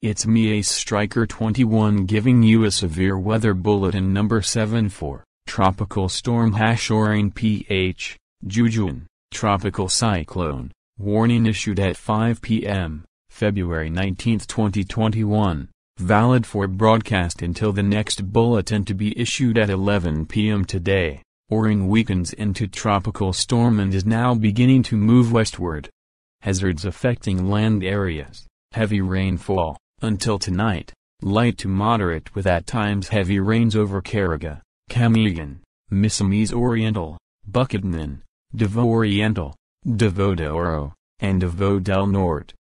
It's me Ace Striker 21 giving you a severe weather bulletin number 7 for Tropical Storm Hashorain PH, Jujuan, Tropical Cyclone, warning issued at 5 p.m., February 19, 2021, valid for broadcast until the next bulletin to be issued at 11 p.m. today. Orin weakens into tropical storm and is now beginning to move westward. Hazards affecting land areas, heavy rainfall. Until tonight, light to moderate with at times heavy rains over Karaga, Kamigan, Misamis Oriental, Bukidnon, Davao Oriental, Davao de Oro, and Davao del Norte.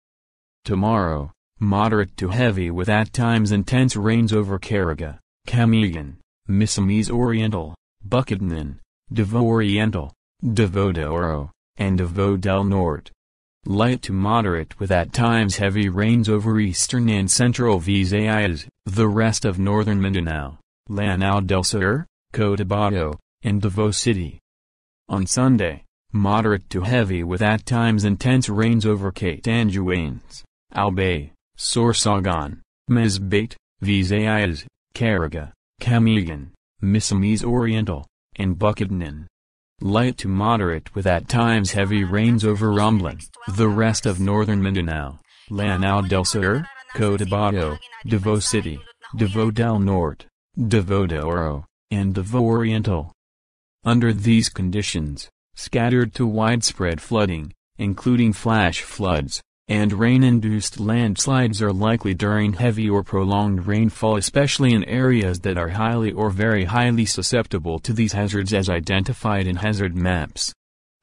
Tomorrow, moderate to heavy with at times intense rains over Karaga, Kamigan, Misamis Oriental, Bukidnon, Davao Oriental, Davao de Oro, and Davao del Norte. Light to moderate with at times heavy rains over eastern and central Visayas, the rest of northern Mindanao, Lanao del Sur, Cotabato, and Davao City. On Sunday, moderate to heavy with at times intense rains over Catanduanes, Albay, Sorsogon, Masbate, Visayas, Caraga, Camiguin, Misamis Oriental, and Bukidnon. Light to moderate with at times heavy rains over Romblin, the rest of northern Mindanao, Lanao del Sur, Cotabato, Davao City, Davao del Norte, Davao de Oro, and Davao Oriental. Under these conditions, scattered to widespread flooding, including flash floods, and rain-induced landslides are likely during heavy or prolonged rainfall especially in areas that are highly or very highly susceptible to these hazards as identified in hazard maps.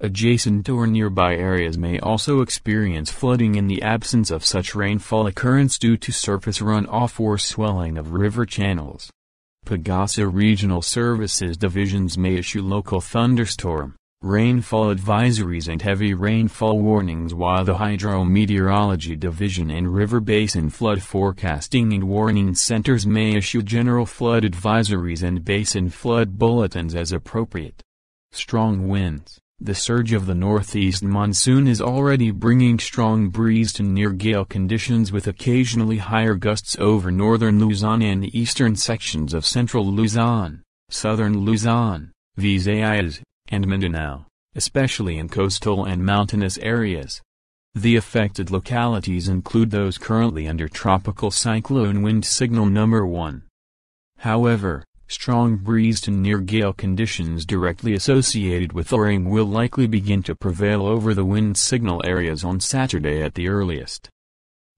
Adjacent or nearby areas may also experience flooding in the absence of such rainfall occurrence due to surface runoff or swelling of river channels. Pagasa Regional Services Divisions may issue local thunderstorm rainfall advisories and heavy rainfall warnings while the Hydrometeorology Division and River Basin Flood Forecasting and Warning Centers may issue general flood advisories and basin flood bulletins as appropriate. Strong winds. The surge of the northeast monsoon is already bringing strong breeze to near gale conditions with occasionally higher gusts over northern Luzon and eastern sections of central Luzon, southern Luzon, Visayas, and Mindanao, especially in coastal and mountainous areas. The affected localities include those currently under tropical cyclone wind signal number 1. However, strong breeze to near gale conditions directly associated with oaring will likely begin to prevail over the wind signal areas on Saturday at the earliest.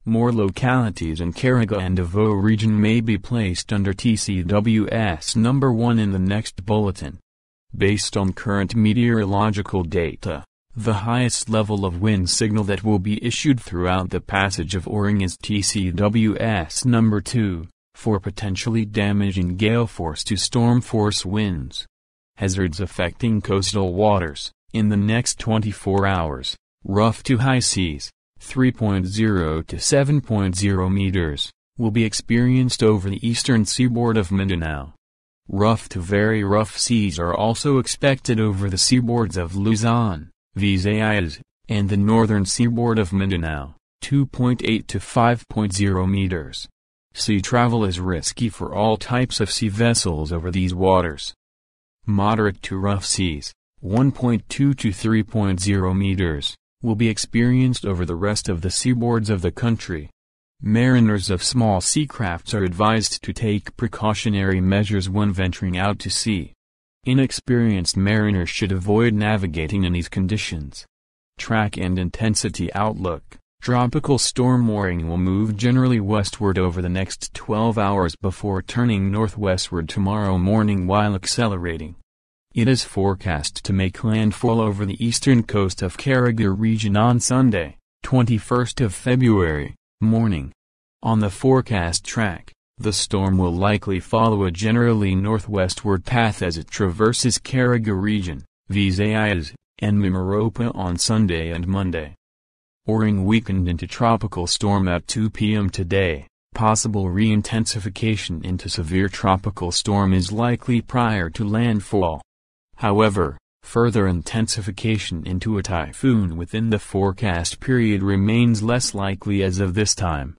More localities in Caraga and Davao region may be placed under TCWS number 1 in the next bulletin. Based on current meteorological data, the highest level of wind signal that will be issued throughout the passage of Oring is TCWS number 2, for potentially damaging gale force to storm force winds. Hazards affecting coastal waters, in the next 24 hours, rough to high seas, 3.0 to 7.0 meters, will be experienced over the eastern seaboard of Mindanao. Rough to very rough seas are also expected over the seaboards of Luzon, Visayas, and the northern seaboard of Mindanao, 2.8 to 5.0 meters. Sea travel is risky for all types of sea vessels over these waters. Moderate to rough seas, 1.2 to 3.0 meters, will be experienced over the rest of the seaboards of the country. Mariners of small seacrafts are advised to take precautionary measures when venturing out to sea. Inexperienced mariners should avoid navigating in these conditions. Track and intensity outlook Tropical storm warning will move generally westward over the next 12 hours before turning northwestward tomorrow morning while accelerating. It is forecast to make landfall over the eastern coast of Carragher region on Sunday, 21st of February morning. On the forecast track, the storm will likely follow a generally northwestward path as it traverses Caraga region, Visayas, and Mimaropa on Sunday and Monday. Oring weakened into tropical storm at 2 p.m. today. Possible re-intensification into severe tropical storm is likely prior to landfall. However, Further intensification into a typhoon within the forecast period remains less likely as of this time.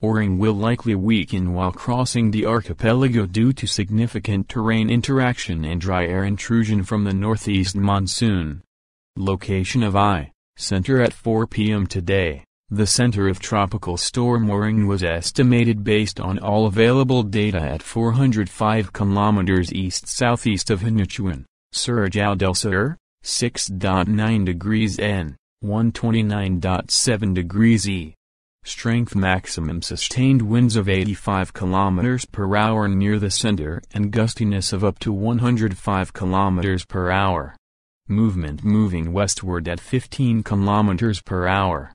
Oring will likely weaken while crossing the archipelago due to significant terrain interaction and dry air intrusion from the northeast monsoon. Location of I, center at 4 p.m. today. The center of Tropical Storm Oring was estimated based on all available data at 405 kilometers east-southeast of Hinichuan surge out 6.9 degrees N, 129.7 degrees E. Strength maximum sustained winds of 85 km per hour near the center and gustiness of up to 105 km per hour. Movement moving westward at 15 km per hour.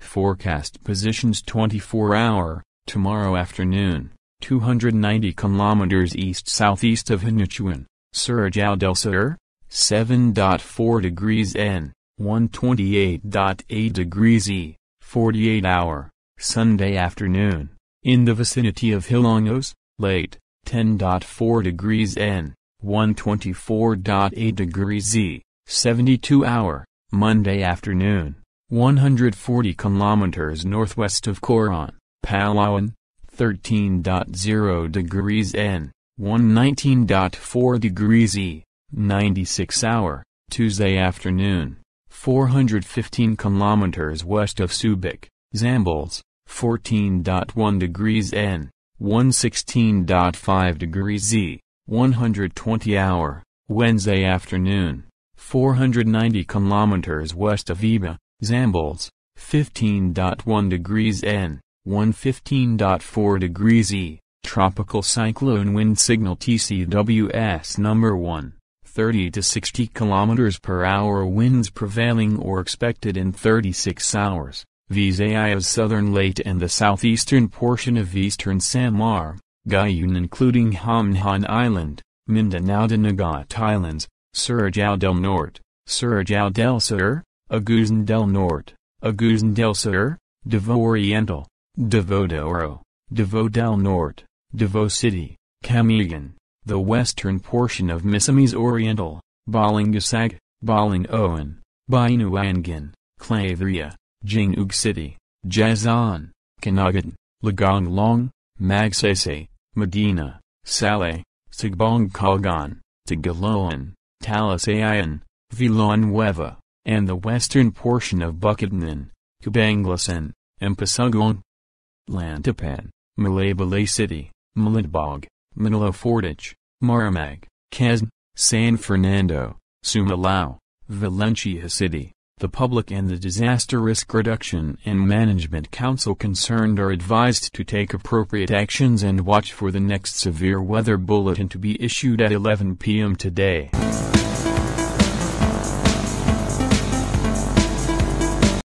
Forecast positions 24 hour, tomorrow afternoon, 290 km east-southeast of Hinichuan. Surjao del Sur, 7.4 degrees N, 128.8 degrees E, 48 hour, Sunday afternoon, in the vicinity of Hilongos, late, 10.4 degrees N, 124.8 degrees Z, 72 hour, Monday afternoon, 140 kilometers northwest of Koran, Palawan, 13.0 degrees N, 119.4 degrees E, 96 hour, Tuesday afternoon, 415 kilometers west of Subic, Zamboles, 14.1 degrees N, 116.5 degrees Z, 120 hour, Wednesday afternoon, 490 kilometers west of Iba, Zamboles, 15.1 degrees N, 115.4 degrees E, Tropical cyclone wind signal TCWS number 1, 30 to 60 km per hour winds prevailing or expected in 36 hours. Visaya's southern Late and the southeastern portion of eastern Samar, Guyun including Hamhan Island, Mindanao de Nagat Islands, Surajao del Norte, Surajao del Sur, Agusan del Norte, Agusan del Sur, Devo Oriental, Devo de Oro, del Norte. Davao City, Camigan, the western portion of Misamis Oriental, Balingasag, Balingoan, Binuangan, Claveria, Jingug City, Jazan, Kanagan, Lagonglong, Magsaysay, Medina, Saleh, Sigbongkogan, Tagaloan, Talisayan, Vilanueva, and the western portion of Bukidnon, Kabanglasan, and Pasugon. Lantapan, Malabalay City, Mladbog, Manila Fortich, Maramag, Kazan, San Fernando, Sumalao, Valencia City. The public and the Disaster Risk Reduction and Management Council concerned are advised to take appropriate actions and watch for the next severe weather bulletin to be issued at 11 p.m. today.